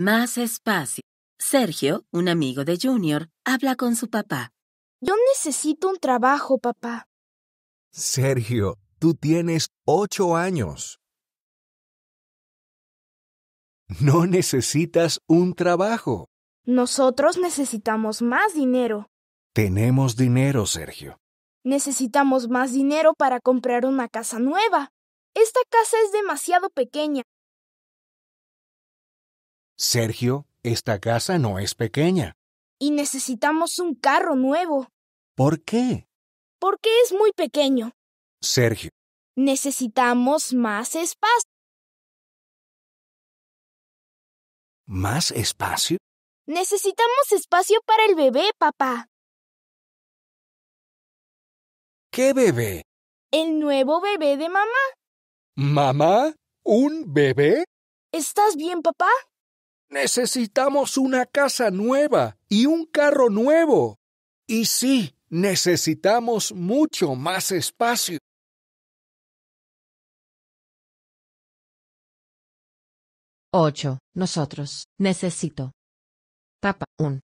Más espacio. Sergio, un amigo de Junior, habla con su papá. Yo necesito un trabajo, papá. Sergio, tú tienes ocho años. No necesitas un trabajo. Nosotros necesitamos más dinero. Tenemos dinero, Sergio. Necesitamos más dinero para comprar una casa nueva. Esta casa es demasiado pequeña. Sergio, esta casa no es pequeña. Y necesitamos un carro nuevo. ¿Por qué? Porque es muy pequeño. Sergio. Necesitamos más espacio. ¿Más espacio? Necesitamos espacio para el bebé, papá. ¿Qué bebé? El nuevo bebé de mamá. ¿Mamá? ¿Un bebé? ¿Estás bien, papá? Necesitamos una casa nueva y un carro nuevo. Y sí, necesitamos mucho más espacio. Ocho. Nosotros. Necesito. Papa Un.